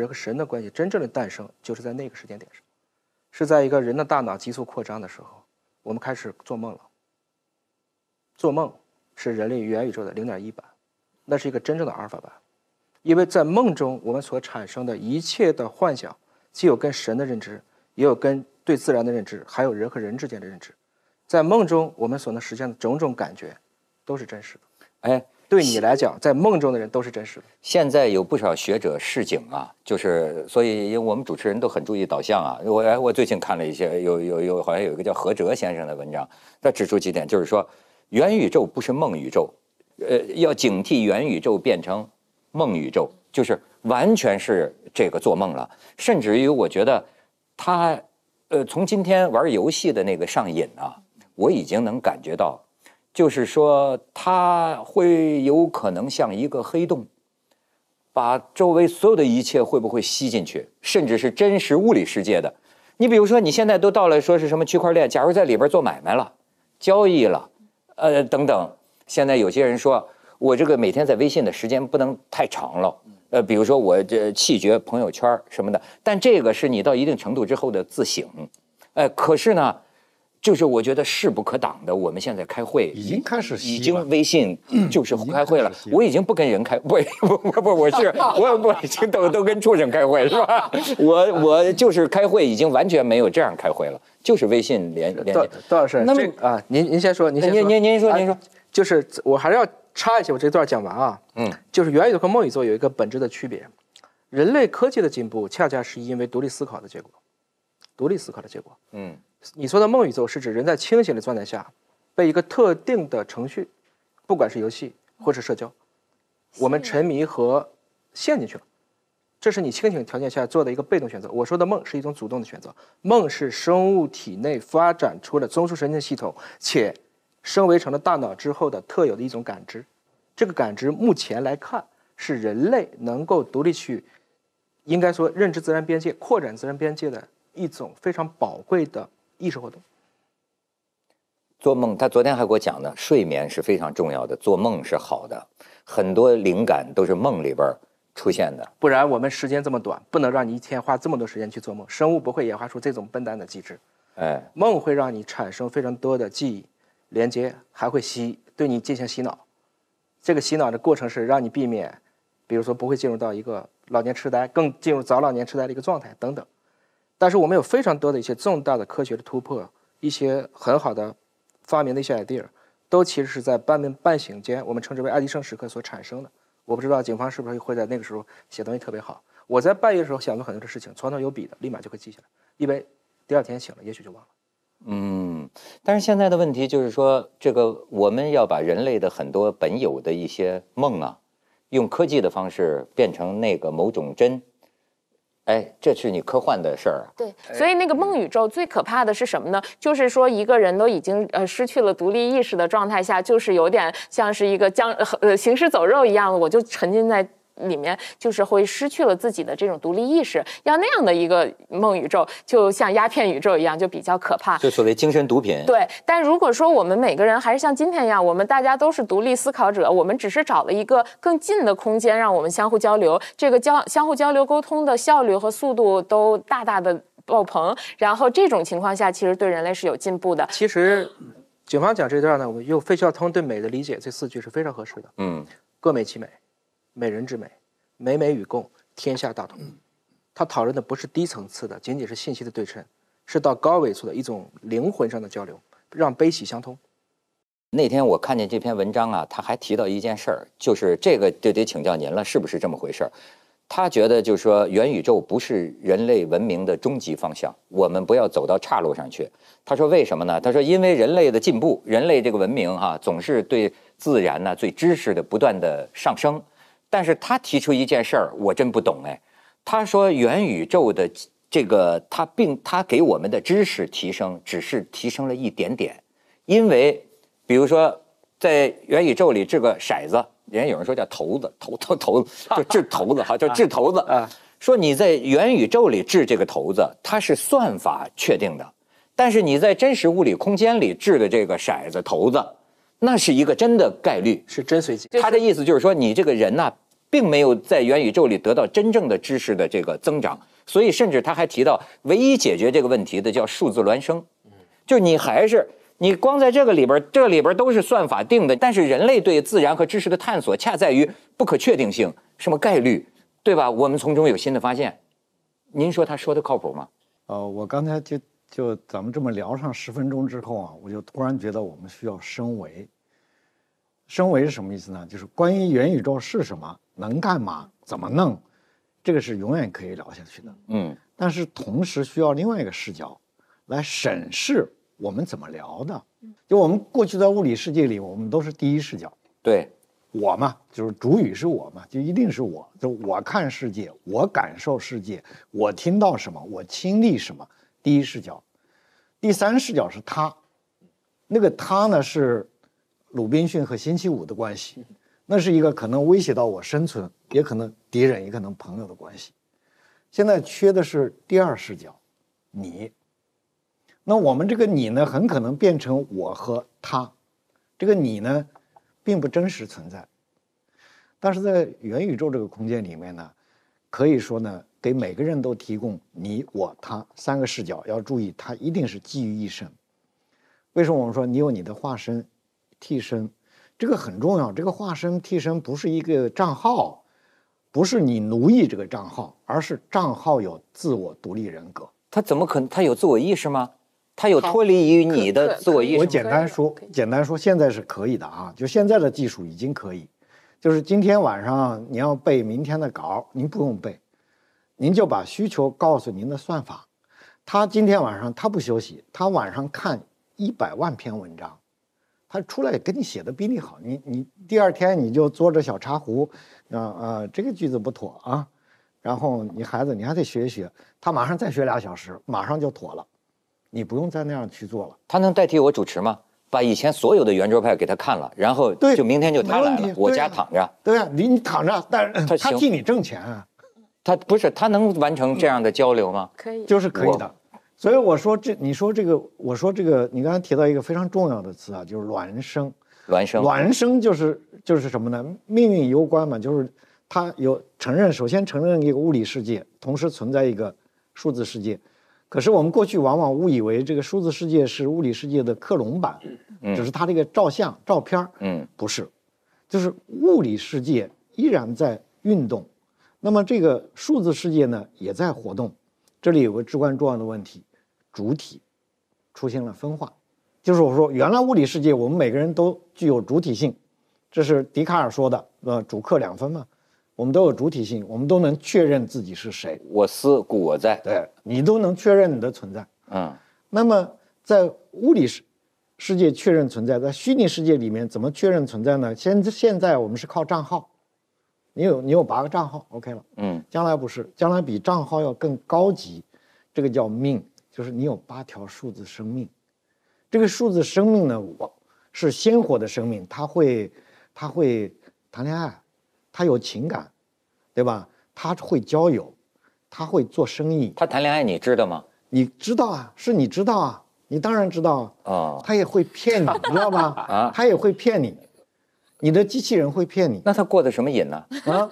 人和神的关系真正的诞生，就是在那个时间点上，是在一个人的大脑急速扩张的时候，我们开始做梦了。做梦是人类元宇宙的零点一版，那是一个真正的阿尔法版，因为在梦中我们所产生的一切的幻想，既有跟神的认知，也有跟对自然的认知，还有人和人之间的认知。在梦中我们所能实现的种种感觉，都是真实的。哎。对你来讲，在梦中的人都是真实的。现在有不少学者示警啊，就是所以，我们主持人都很注意导向啊。我哎，我最近看了一些，有有有，好像有一个叫何哲先生的文章，他指出几点，就是说元宇宙不是梦宇宙，呃，要警惕元宇宙变成梦宇宙，就是完全是这个做梦了。甚至于，我觉得他呃，从今天玩游戏的那个上瘾啊，我已经能感觉到。就是说，它会有可能像一个黑洞，把周围所有的一切会不会吸进去，甚至是真实物理世界的。你比如说，你现在都到了说是什么区块链，假如在里边做买卖了、交易了，呃等等。现在有些人说我这个每天在微信的时间不能太长了，呃，比如说我这弃绝朋友圈什么的。但这个是你到一定程度之后的自省，哎，可是呢？就是我觉得势不可挡的。我们现在开会，已经开始，已经微信就是开会了。我已经不跟人开，不不不，我是 我我已经都都跟畜生开会是吧？我我就是开会已经完全没有这样开会了，就是微信连连多少人？那么啊，您您先说，您先您您您说您说，就是我还是要插一句，我这段讲完啊，嗯，就是原宇宙和梦宇宙有一个本质的区别。人类科技的进步，恰恰是因为独立思考的结果，独立思考的结果，嗯。你说的梦宇宙是指人在清醒的状态下，被一个特定的程序，不管是游戏或是社交，我们沉迷和陷进去了，这是你清醒条件下做的一个被动选择。我说的梦是一种主动的选择，梦是生物体内发展出了中枢神经系统且升为成了大脑之后的特有的一种感知，这个感知目前来看是人类能够独立去，应该说认知自然边界、扩展自然边界的一种非常宝贵的。意识活动，做梦。他昨天还给我讲呢，睡眠是非常重要的，做梦是好的，很多灵感都是梦里边出现的。不然我们时间这么短，不能让你一天花这么多时间去做梦。生物不会演化出这种笨蛋的机制。哎，梦会让你产生非常多的记忆连接，还会吸对你进行洗脑。这个洗脑的过程是让你避免，比如说不会进入到一个老年痴呆，更进入早老年痴呆的一个状态等等。但是我们有非常多的一些重大的科学的突破，一些很好的发明的一些 idea，都其实是在半梦半醒间，我们称之为爱迪生时刻所产生的。我不知道警方是不是会在那个时候写东西特别好。我在半夜的时候想了很多的事情，床头有笔的，立马就会记下来，因为第二天醒了，也许就忘了。嗯，但是现在的问题就是说，这个我们要把人类的很多本有的一些梦啊，用科技的方式变成那个某种真。哎，这是你科幻的事儿啊。对，所以那个梦宇宙最可怕的是什么呢？就是说，一个人都已经呃失去了独立意识的状态下，就是有点像是一个将呃行尸走肉一样的，我就沉浸在。里面就是会失去了自己的这种独立意识，要那样的一个梦宇宙，就像鸦片宇宙一样，就比较可怕。就所谓精神毒品。对，但如果说我们每个人还是像今天一样，我们大家都是独立思考者，我们只是找了一个更近的空间让我们相互交流，这个交相互交流沟通的效率和速度都大大的爆棚。然后这种情况下，其实对人类是有进步的。其实，警方讲这段呢，我们用费孝通对美的理解，这四句是非常合适的。嗯，各美其美。美人之美，美美与共，天下大同。他讨论的不是低层次的，仅仅是信息的对称，是到高维处的一种灵魂上的交流，让悲喜相通。那天我看见这篇文章啊，他还提到一件事儿，就是这个就得请教您了，是不是这么回事？儿？他觉得就是说，元宇宙不是人类文明的终极方向，我们不要走到岔路上去。他说为什么呢？他说因为人类的进步，人类这个文明啊，总是对自然呢、对知识的不断的上升。但是他提出一件事儿，我真不懂哎。他说元宇宙的这个他并他给我们的知识提升，只是提升了一点点。因为比如说在元宇宙里掷个骰子，人家有人说叫骰子，骰 骰骰子，就掷骰子，哈，叫掷骰子啊。说你在元宇宙里掷这个骰子，它是算法确定的，但是你在真实物理空间里掷的这个骰子骰子。那是一个真的概率，是真随机。他的意思就是说，你这个人呢，并没有在元宇宙里得到真正的知识的这个增长，所以甚至他还提到，唯一解决这个问题的叫数字孪生。嗯，就你还是你光在这个里边，这里边都是算法定的，但是人类对自然和知识的探索，恰在于不可确定性，什么概率，对吧？我们从中有新的发现。您说他说的靠谱吗？呃，我刚才就。就咱们这么聊上十分钟之后啊，我就突然觉得我们需要升维。升维是什么意思呢？就是关于元宇宙是什么、能干嘛、怎么弄，这个是永远可以聊下去的。嗯。但是同时需要另外一个视角来审视我们怎么聊的。就我们过去的物理世界里，我们都是第一视角。对，我嘛，就是主语是我嘛，就一定是我，就我看世界，我感受世界，我听到什么，我经历什么。第一视角，第三视角是他，那个他呢是鲁滨逊和星期五的关系，那是一个可能威胁到我生存，也可能敌人，也可能朋友的关系。现在缺的是第二视角，你。那我们这个你呢，很可能变成我和他，这个你呢，并不真实存在，但是在元宇宙这个空间里面呢，可以说呢。给每个人都提供你、我、他三个视角，要注意，它一定是基于一身。为什么我们说你有你的化身、替身，这个很重要。这个化身、替身不是一个账号，不是你奴役这个账号，而是账号有自我独立人格。他怎么可能？他有自我意识吗？他有脱离于你的自我意识？我简单说，简单说，现在是可以的啊，就现在的技术已经可以。就是今天晚上你要背明天的稿，您不用背。您就把需求告诉您的算法，他今天晚上他不休息，他晚上看一百万篇文章，他出来给你写的比你好，你你第二天你就做着小茶壶，啊啊，这个句子不妥啊，然后你孩子你还得学一学，他马上再学俩小时，马上就妥了，你不用再那样去做了。他能代替我主持吗？把以前所有的圆桌派给他看了，然后就明天就他来了，我家躺着，对啊，你你躺着，但是他替你挣钱啊。他不是，他能完成这样的交流吗？可以，就是可以的。所以我说这，你说这个，我说这个，你刚才提到一个非常重要的词啊，就是孪生。孪生。孪生就是就是什么呢？命运攸关嘛，就是它有承认，首先承认一个物理世界，同时存在一个数字世界。可是我们过去往往误以为这个数字世界是物理世界的克隆版，只是它这个照相照片嗯，不是，就是物理世界依然在运动。那么这个数字世界呢，也在活动。这里有个至关重要的问题，主体出现了分化。就是我说，原来物理世界我们每个人都具有主体性，这是笛卡尔说的，呃，主客两分嘛。我们都有主体性，我们都能确认自己是谁，我思故我在。对，你都能确认你的存在。嗯。那么在物理世世界确认存在，在虚拟世界里面怎么确认存在呢？现现在我们是靠账号。你有你有八个账号，OK 了，嗯，将来不是，将来比账号要更高级，这个叫命，就是你有八条数字生命，这个数字生命呢，我是鲜活的生命，它会它会谈恋爱，它有情感，对吧？它会交友，它会做生意。它谈恋爱，你知道吗？你知道啊，是你知道啊，你当然知道啊。啊，它也会骗你，你知道吗？啊，它也会骗你。你的机器人会骗你？那他过的什么瘾呢？啊，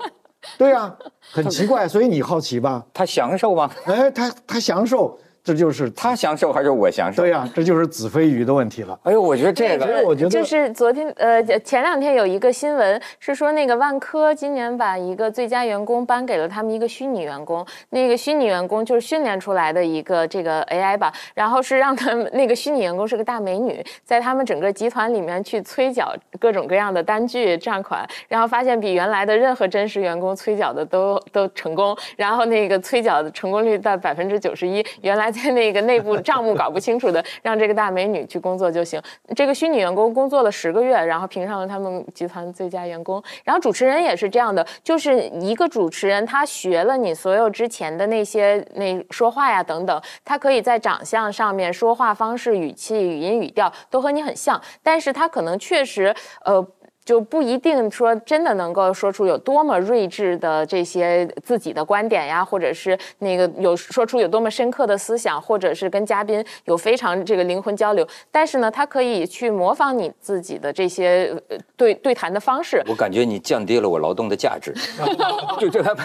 对啊，很奇怪，所以你好奇吧？他享受吗？哎，他他享受。这就是他享受还是我享受？对呀，这就是子非鱼的问题了。哎呦，我觉得这个，我觉得就是昨天呃，前两天有一个新闻是说，那个万科今年把一个最佳员工颁给了他们一个虚拟员工。那个虚拟员工就是训练出来的一个这个 AI 吧，然后是让他们那个虚拟员工是个大美女，在他们整个集团里面去催缴各种各样的单据账款，然后发现比原来的任何真实员工催缴的都都成功，然后那个催缴的成功率在百分之九十一，原来。那个内部账目搞不清楚的，让这个大美女去工作就行。这个虚拟员工工作了十个月，然后评上了他们集团最佳员工。然后主持人也是这样的，就是一个主持人，他学了你所有之前的那些那说话呀等等，他可以在长相上面、说话方式、语气、语音、语调都和你很像，但是他可能确实呃。就不一定说真的能够说出有多么睿智的这些自己的观点呀，或者是那个有说出有多么深刻的思想，或者是跟嘉宾有非常这个灵魂交流。但是呢，他可以去模仿你自己的这些对对谈的方式。我感觉你降低了我劳动的价值，就这他，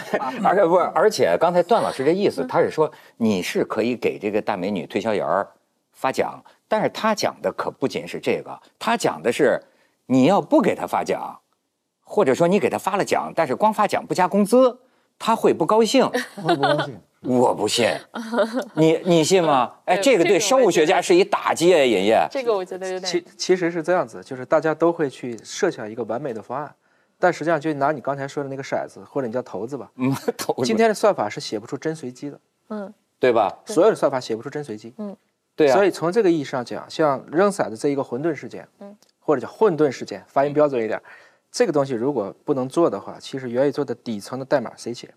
而且不，而且刚才段老师这意思，他是说你是可以给这个大美女推销员儿发奖，但是他讲的可不仅是这个，他讲的是。你要不给他发奖，或者说你给他发了奖，但是光发奖不加工资，他会不高兴。我不信，我不信。你你信吗？哎，这个对生物学家是一打击啊，爷爷。这个我觉得有点。其其实是这样子，就是大家都会去设想一个完美的方案，但实际上，就拿你刚才说的那个骰子，或者你叫骰子吧，嗯，骰子。今天的算法是写不出真随机的，嗯，对吧？所有的算法写不出真随机，嗯，对啊。所以从这个意义上讲，像扔骰子这一个混沌事件，嗯。或者叫混沌事件，发音标准一点。这个东西如果不能做的话，其实元宇宙的底层的代码谁写？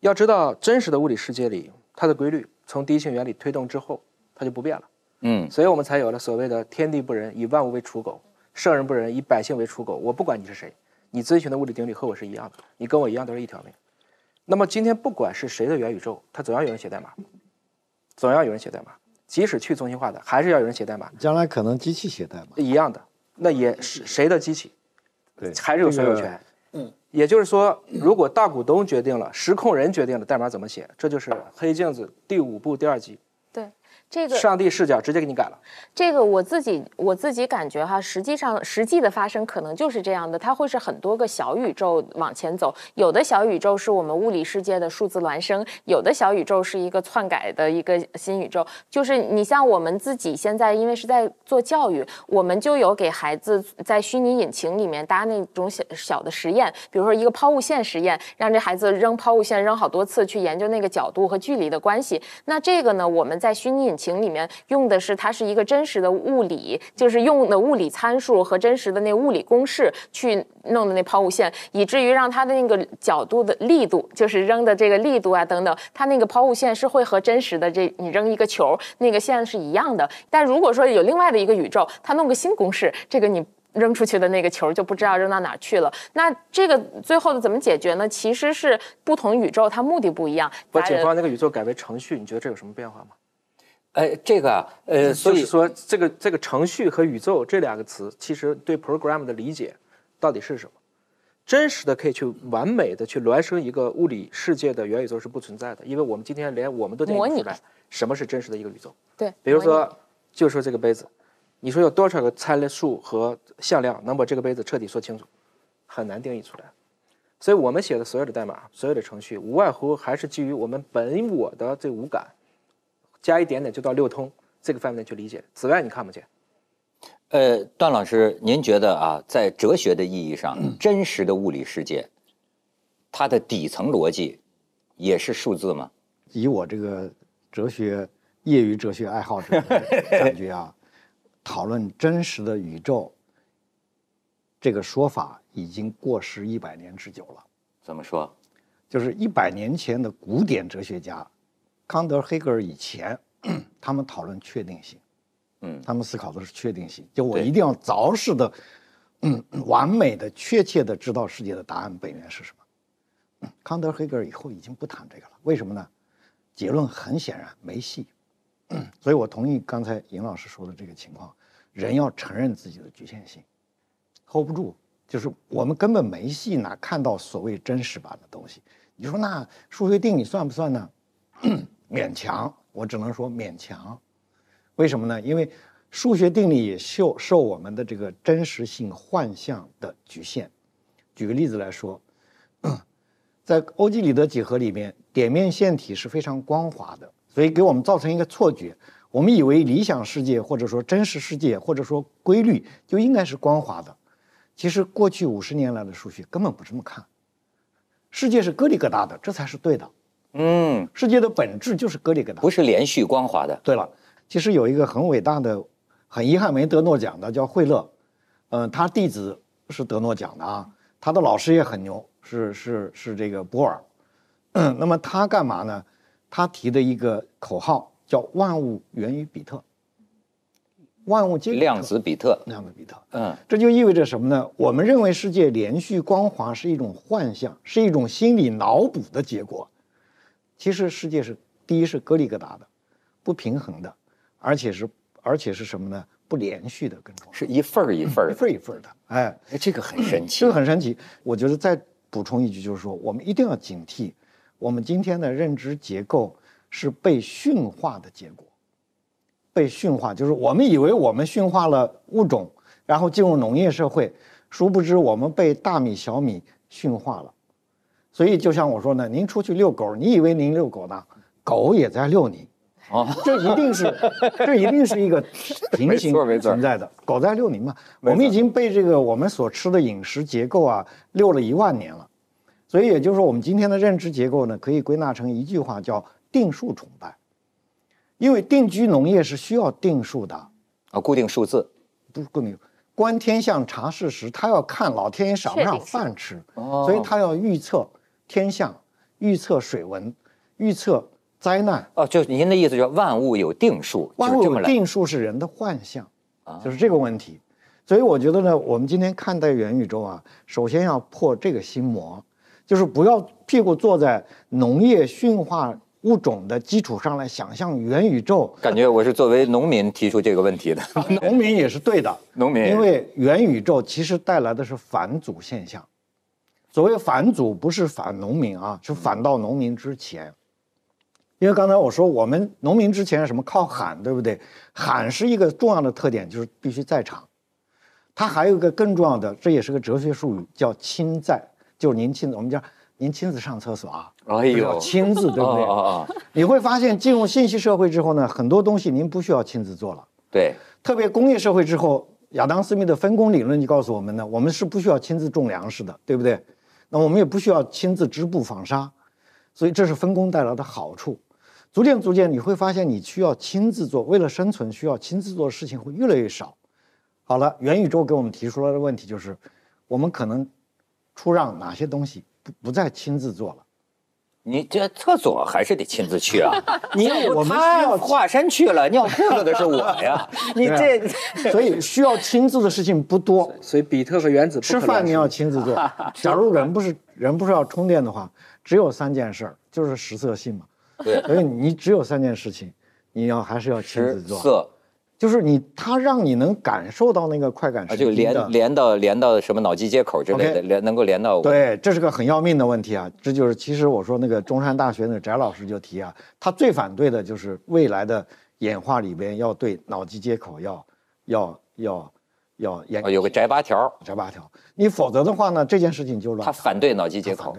要知道真实的物理世界里，它的规律从第一性原理推动之后，它就不变了。嗯，所以我们才有了所谓的天地不仁，以万物为刍狗；圣人不仁，以百姓为刍狗。我不管你是谁，你遵循的物理定律和我是一样的，你跟我一样都是一条命。那么今天不管是谁的元宇宙，它总要有人写代码，总要有人写代码。即使去中心化的，还是要有人写代码。将来可能机器写代码，一样的，那也是谁的机器？对，还是有所有权。嗯，也就是说，如果大股东决定了，实控人决定了代码怎么写，这就是《黑镜子》第五部第二集。这个上帝视角直接给你改了。这个我自己我自己感觉哈，实际上实际的发生可能就是这样的，它会是很多个小宇宙往前走，有的小宇宙是我们物理世界的数字孪生，有的小宇宙是一个篡改的一个新宇宙。就是你像我们自己现在，因为是在做教育，我们就有给孩子在虚拟引擎里面搭那种小小的实验，比如说一个抛物线实验，让这孩子扔抛物线扔好多次，去研究那个角度和距离的关系。那这个呢，我们在虚拟引擎。情里面用的是它是一个真实的物理，就是用的物理参数和真实的那物理公式去弄的那抛物线，以至于让它的那个角度的力度，就是扔的这个力度啊等等，它那个抛物线是会和真实的这你扔一个球那个线是一样的。但如果说有另外的一个宇宙，它弄个新公式，这个你扔出去的那个球就不知道扔到哪去了。那这个最后怎么解决呢？其实是不同宇宙它目的不一样。我解放那个宇宙改为程序，你觉得这有什么变化吗？哎，这个，呃，所以说，这个这个程序和宇宙这两个词，其实对 program 的理解到底是什么？真实的可以去完美的去孪生一个物理世界的元宇宙是不存在的，因为我们今天连我们都定义不出来，什么是真实的一个宇宙？对，比如说，就说这个杯子，你说有多少个参数和向量能把这个杯子彻底说清楚？很难定义出来。所以我们写的所有的代码，所有的程序，无外乎还是基于我们本我的这五感。加一点点就到六通这个范围内去理解。紫外你看不见。呃，段老师，您觉得啊，在哲学的意义上，真实的物理世界，它的底层逻辑，也是数字吗？以我这个哲学业余哲学爱好者 感觉啊，讨论真实的宇宙这个说法已经过时一百年之久了。怎么说？就是一百年前的古典哲学家。康德、黑格尔以前，他们讨论确定性，嗯，他们思考的是确定性，就我一定要凿实的、完美的、确切的知道世界的答案本源是什么。康德、黑格尔以后已经不谈这个了，为什么呢？结论很显然没戏，所以我同意刚才尹老师说的这个情况，人要承认自己的局限性，hold 不住，就是我们根本没戏，哪看到所谓真实版的东西？你说那数学定理算不算呢？勉强，我只能说勉强。为什么呢？因为数学定理也受受我们的这个真实性幻象的局限。举个例子来说，在欧几里得几何里面，点、面、线、体是非常光滑的，所以给我们造成一个错觉，我们以为理想世界或者说真实世界或者说规律就应该是光滑的。其实过去五十年来的数学根本不这么看，世界是疙里疙瘩的，这才是对的。嗯，世界的本质就是割裂的，不是连续光滑的。对了，其实有一个很伟大的，很遗憾没得诺奖的，叫惠勒，嗯，他弟子是得诺奖的啊，他的老师也很牛，是是是这个波尔。那么他干嘛呢？他提的一个口号叫“万物源于比特”，万物皆量子比特，量子比特。嗯，这就意味着什么呢？我们认为世界连续光滑是一种幻象，是一种心理脑补的结果。其实世界是第一是格里格达的，不平衡的，而且是而且是什么呢？不连续的更重要是一份儿一份儿一份儿一份儿的，哎，这个很神奇，这个很神奇。我觉得再补充一句，就是说我们一定要警惕，我们今天的认知结构是被驯化的结果，被驯化就是我们以为我们驯化了物种，然后进入农业社会，殊不知我们被大米小米驯化了。所以就像我说呢，您出去遛狗，你以为您遛狗呢，狗也在遛您，啊，这一定是，这一定是一个平行存在的，狗在遛您嘛。我们已经被这个我们所吃的饮食结构啊遛了一万年了，所以也就是说，我们今天的认知结构呢，可以归纳成一句话，叫定数崇拜，因为定居农业是需要定数的，啊，固定数字，不固定，观天象察事实，他要看老天爷赏不赏饭吃，所以他要预测。天象预测水文，预测灾难哦，就您的意思，就是万物有定数，万物有定数是人的幻象啊，就是这个问题。所以我觉得呢，我们今天看待元宇宙啊，首先要破这个心魔，就是不要屁股坐在农业驯化物种的基础上来想象元宇宙。感觉我是作为农民提出这个问题的，农民也是对的，农民，因为元宇宙其实带来的是返祖现象。所谓反祖不是反农民啊，是反到农民之前，因为刚才我说我们农民之前什么靠喊，对不对？喊是一个重要的特点，就是必须在场。它还有一个更重要的，这也是个哲学术语，叫亲在，就是您亲自，我们叫您亲自上厕所啊，哎呦，亲自，对不对？哦哦哦。你会发现进入信息社会之后呢，很多东西您不需要亲自做了。对。特别工业社会之后，亚当斯密的分工理论就告诉我们呢，我们是不需要亲自种粮食的，对不对？那我们也不需要亲自织布纺纱，所以这是分工带来的好处。逐渐逐渐，你会发现你需要亲自做，为了生存需要亲自做的事情会越来越少。好了，元宇宙给我们提出来的问题就是，我们可能出让哪些东西不不再亲自做了。你这厕所还是得亲自去啊！你我们需要华山去了，尿裤子的是我呀！你这 所以需要亲自的事情不多。所以比特和原子吃饭你要亲自做。假如人不是人不是要充电的话，只有三件事儿，就是食色性嘛。对，所以你只有三件事情，你要还是要亲自做。就是你，他让你能感受到那个快感，就连连到连到什么脑机接口之类的，连能够连到。对，这是个很要命的问题啊！这就是，其实我说那个中山大学那个翟老师就提啊，他最反对的就是未来的演化里边要对脑机接口要要要要演。有个翟八条，翟八条，你否则的话呢，这件事情就乱。他反对脑机接口。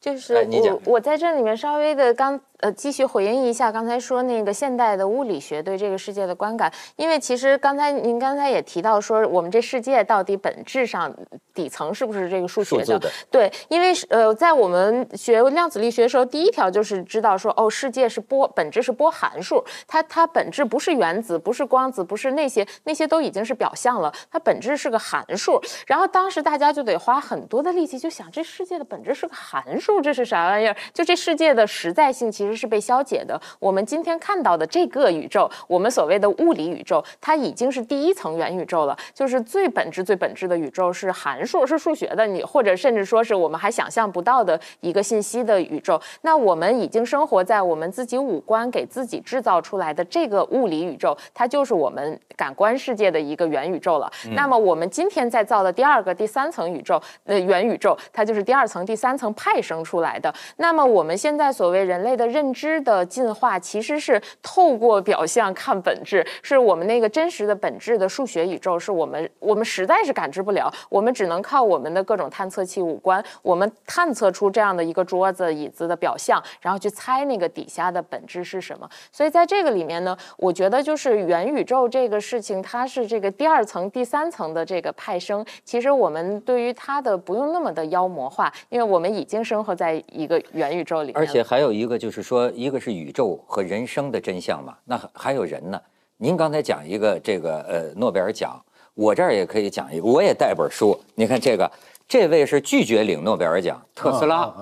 就是我我在这里面稍微的刚呃继续回应一下刚才说那个现代的物理学对这个世界的观感，因为其实刚才您刚才也提到说我们这世界到底本质上底层是不是这个数学的？对，因为呃在我们学量子力学的时候，第一条就是知道说哦世界是波，本质是波函数，它它本质不是原子，不是光子，不是那些那些都已经是表象了，它本质是个函数。然后当时大家就得花很多的力气就想这世界的本质是个函数。这是啥玩意儿？就这世界的实在性其实是被消解的。我们今天看到的这个宇宙，我们所谓的物理宇宙，它已经是第一层元宇宙了。就是最本质、最本质的宇宙是函数，是数学的。你或者甚至说是我们还想象不到的一个信息的宇宙。那我们已经生活在我们自己五官给自己制造出来的这个物理宇宙，它就是我们感官世界的一个元宇宙了。那么我们今天再造的第二个、第三层宇宙，那元宇宙，它就是第二层、第三层派生。出来的。那么我们现在所谓人类的认知的进化，其实是透过表象看本质，是我们那个真实的本质的数学宇宙，是我们我们实在是感知不了，我们只能靠我们的各种探测器、五官，我们探测出这样的一个桌子、椅子的表象，然后去猜那个底下的本质是什么。所以在这个里面呢，我觉得就是元宇宙这个事情，它是这个第二层、第三层的这个派生。其实我们对于它的不用那么的妖魔化，因为我们已经生活。在一个元宇宙里，而且还有一个就是说，一个是宇宙和人生的真相嘛。那还有人呢？您刚才讲一个这个呃诺贝尔奖，我这儿也可以讲一个，我也带本书。你看这个，这位是拒绝领诺贝尔奖，特斯拉。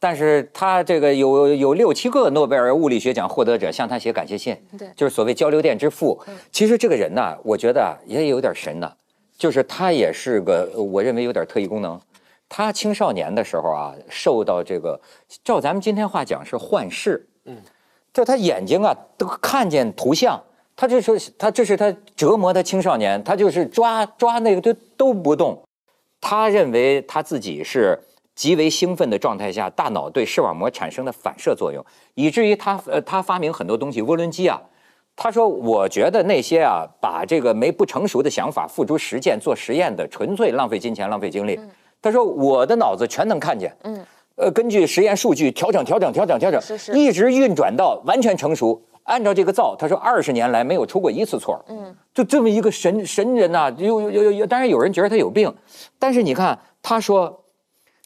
但是他这个有有六七个诺贝尔物理学奖获得者向他写感谢信。对。就是所谓交流电之父。嗯。其实这个人呢，我觉得也有点神呢，就是他也是个我认为有点特异功能。他青少年的时候啊，受到这个，照咱们今天话讲是幻视，嗯，就他眼睛啊都看见图像，他就说他这是他折磨他青少年，他就是抓抓那个都都不动，他认为他自己是极为兴奋的状态下，大脑对视网膜产生的反射作用，以至于他呃他发明很多东西，涡轮机啊，他说我觉得那些啊把这个没不成熟的想法付诸实践做实验的，纯粹浪费金钱浪费精力。他说：“我的脑子全能看见，嗯，呃，根据实验数据调整、调整、调整、调整，一直运转到完全成熟。按照这个造，他说二十年来没有出过一次错，嗯，就这么一个神神人呐，有有有有，当然有人觉得他有病，但是你看，他说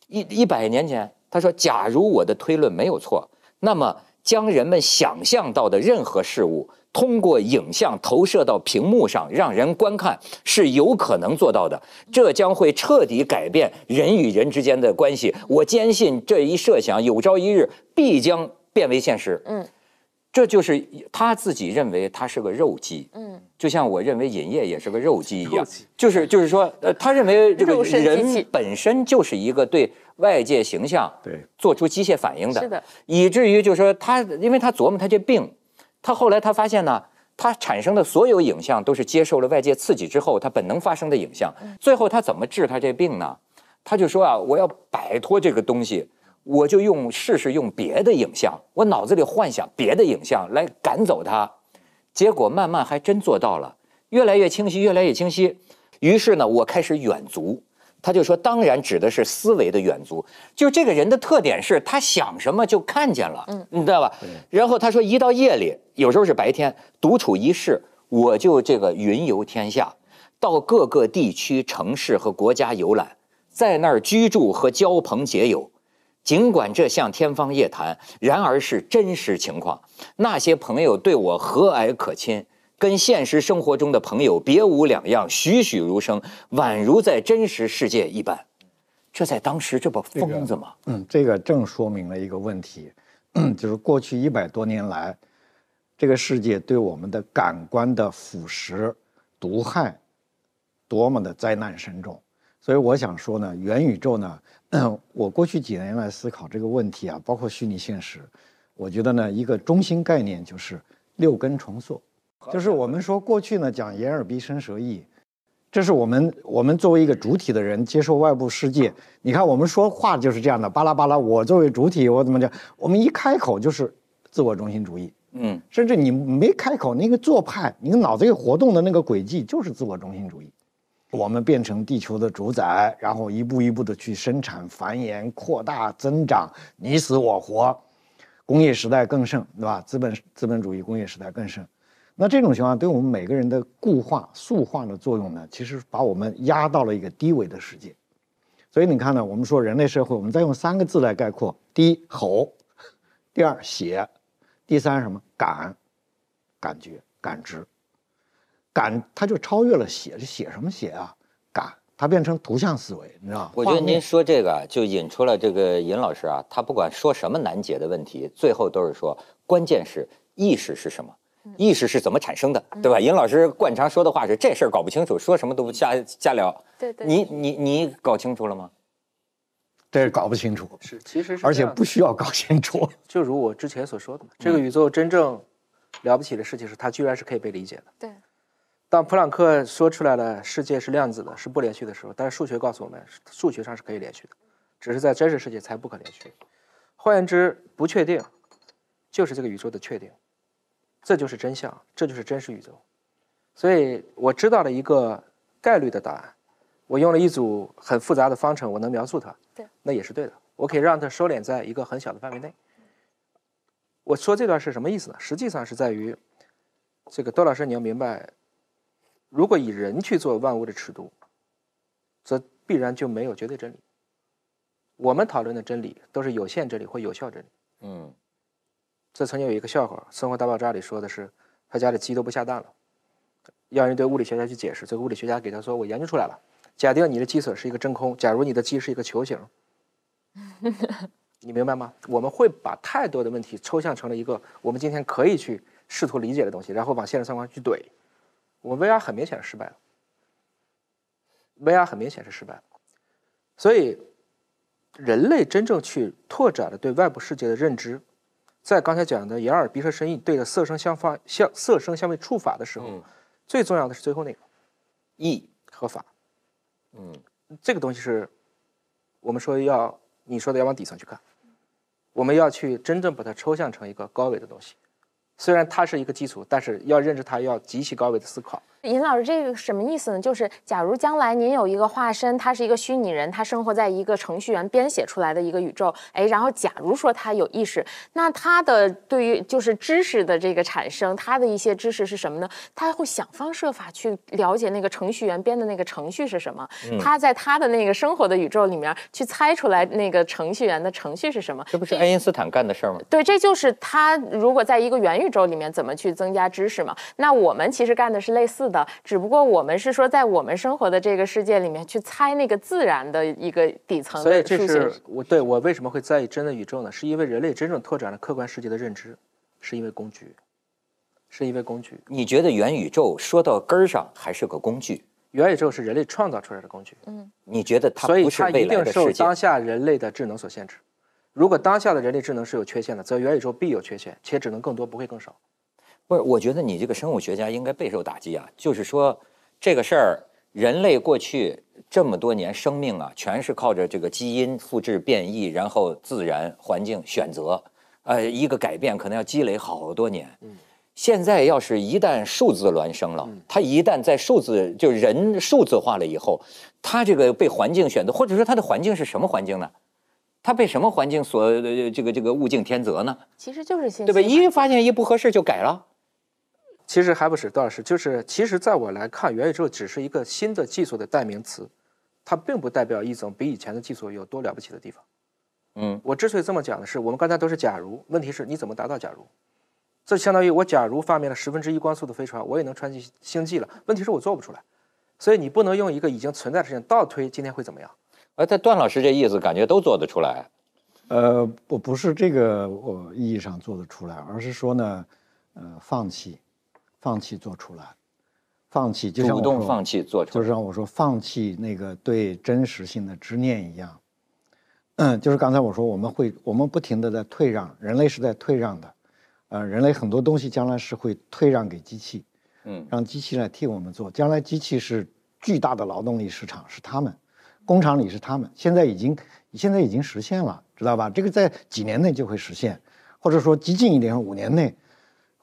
一一百年前，他说，假如我的推论没有错，那么将人们想象到的任何事物。”通过影像投射到屏幕上，让人观看是有可能做到的。这将会彻底改变人与人之间的关系。我坚信这一设想有朝一日必将变为现实。嗯，这就是他自己认为他是个肉鸡。嗯，就像我认为影业也是个肉鸡一样。就是就是说，呃，他认为这个人本身就是一个对外界形象对做出机械反应的。是的。以至于就是说，他因为他琢磨他这病。他后来他发现呢，他产生的所有影像都是接受了外界刺激之后，他本能发生的影像。最后他怎么治他这病呢？他就说啊，我要摆脱这个东西，我就用试试用别的影像，我脑子里幻想别的影像来赶走它。结果慢慢还真做到了，越来越清晰，越来越清晰。于是呢，我开始远足。他就说，当然指的是思维的远足，就这个人的特点是，他想什么就看见了，你知道吧？然后他说，一到夜里，有时候是白天，独处一室，我就这个云游天下，到各个地区、城市和国家游览，在那儿居住和交朋结友，尽管这像天方夜谭，然而是真实情况。那些朋友对我和蔼可亲。跟现实生活中的朋友别无两样，栩栩如生，宛如在真实世界一般。这在当时这不疯子吗？嗯，这个正说明了一个问题，就是过去一百多年来，这个世界对我们的感官的腐蚀、毒害，多么的灾难深重。所以我想说呢，元宇宙呢，我过去几年来思考这个问题啊，包括虚拟现实，我觉得呢，一个中心概念就是六根重塑。就是我们说过去呢，讲眼耳鼻身舌意，这是我们我们作为一个主体的人接受外部世界。你看我们说话就是这样的，巴拉巴拉。我作为主体，我怎么讲？我们一开口就是自我中心主义。嗯，甚至你没开口，那个做派，你脑子里活动的那个轨迹就是自我中心主义。我们变成地球的主宰，然后一步一步的去生产、繁衍、扩大、增长，你死我活。工业时代更盛，对吧？资本资本主义工业时代更盛。那这种情况对我们每个人的固化、塑化的作用呢，其实把我们压到了一个低维的世界。所以你看呢，我们说人类社会，我们再用三个字来概括：第一，吼；第二，写；第三，什么感？感觉、感知、感，它就超越了写。是写什么写啊？感，它变成图像思维，你知道吗？我觉得您说这个就引出了这个尹老师啊，他不管说什么难解的问题，最后都是说，关键是意识是什么。意识是怎么产生的，对吧？尹老师惯常说的话是：这事儿搞不清楚，说什么都不瞎瞎聊。对对。你你你搞清楚了吗？这搞不清楚。是，其实是。而且不需要搞清楚。就如我之前所说的嘛，这个宇宙真正了不起的事情是，它居然是可以被理解的。对。当普朗克说出来了，世界是量子的，是不连续的时候，但是数学告诉我们，数学上是可以连续的，只是在真实世界才不可连续。换言之，不确定就是这个宇宙的确定。这就是真相，这就是真实宇宙。所以我知道了一个概率的答案，我用了一组很复杂的方程，我能描述它。对，那也是对的。我可以让它收敛在一个很小的范围内。我说这段是什么意思呢？实际上是在于，这个窦老师，你要明白，如果以人去做万物的尺度，则必然就没有绝对真理。我们讨论的真理都是有限真理或有效真理。嗯。这曾经有一个笑话，《生活大爆炸》里说的是，他家的鸡都不下蛋了，要人对物理学家去解释。这个物理学家给他说：“我研究出来了，假定你的鸡舍是一个真空，假如你的鸡是一个球形，你明白吗？”我们会把太多的问题抽象成了一个我们今天可以去试图理解的东西，然后往现实状况去怼。我们 VR 很明显是失败了，VR 很明显是失败了，所以人类真正去拓展了对外部世界的认知。在刚才讲的眼耳鼻舌身意，对着色声相发相色声相位触法的时候，最重要的是最后那个意和法。嗯，这个东西是我们说要你说的要往底层去看，我们要去真正把它抽象成一个高维的东西。虽然它是一个基础，但是要认识它要极其高维的思考。尹老师，这个什么意思呢？就是假如将来您有一个化身，他是一个虚拟人，他生活在一个程序员编写出来的一个宇宙，哎，然后假如说他有意识，那他的对于就是知识的这个产生，他的一些知识是什么呢？他会想方设法去了解那个程序员编的那个程序是什么，他在他的那个生活的宇宙里面去猜出来那个程序员的程序是什么？这不是爱因斯坦干的事儿吗？对，这就是他如果在一个元宇宙里面怎么去增加知识嘛。那我们其实干的是类似。的，只不过我们是说在我们生活的这个世界里面去猜那个自然的一个底层的，所以这是我对我为什么会在意真的宇宙呢？是因为人类真正拓展了客观世界的认知，是因为工具，是因为工具。你觉得元宇宙说到根儿上还是个工具？元宇宙是人类创造出来的工具。嗯，你觉得它？所以它一定受当下人类的智能所限制。如果当下的人类智能是有缺陷的，则元宇宙必有缺陷，且只能更多，不会更少。不是，我觉得你这个生物学家应该备受打击啊！就是说，这个事儿，人类过去这么多年生命啊，全是靠着这个基因复制、变异，然后自然环境选择，呃，一个改变可能要积累好多年。嗯，现在要是一旦数字孪生了，它一旦在数字就人数字化了以后，它这个被环境选择，或者说它的环境是什么环境呢？它被什么环境所这个这个物竞天择呢？其实就是信息，对吧？一发现一不合适就改了。其实还不是段老师，就是其实在我来看，元宇宙只是一个新的技术的代名词，它并不代表一种比以前的技术有多了不起的地方。嗯，我之所以这么讲的是，我们刚才都是假如，问题是你怎么达到假如？这相当于我假如发明了十分之一光速的飞船，我也能穿进星际了。问题是我做不出来，所以你不能用一个已经存在的事情倒推今天会怎么样。而在段老师这意思感觉都做得出来。呃，不不是这个我意义上做得出来，而是说呢，呃，放弃。放弃做出来，放弃就放弃做出就是让我说放弃那个对真实性的执念一样，嗯，就是刚才我说我们会我们不停的在退让，人类是在退让的，呃，人类很多东西将来是会退让给机器，嗯，让机器来替我们做，将来机器是巨大的劳动力市场，是他们，工厂里是他们，现在已经现在已经实现了，知道吧？这个在几年内就会实现，或者说极进一点，五年内。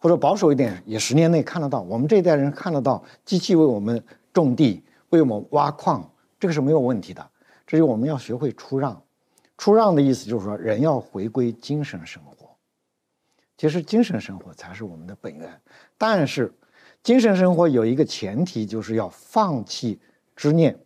或者保守一点，也十年内看得到。我们这一代人看得到，机器为我们种地，为我们挖矿，这个是没有问题的。至于我们要学会出让，出让的意思就是说，人要回归精神生活。其实精神生活才是我们的本源，但是精神生活有一个前提，就是要放弃执念。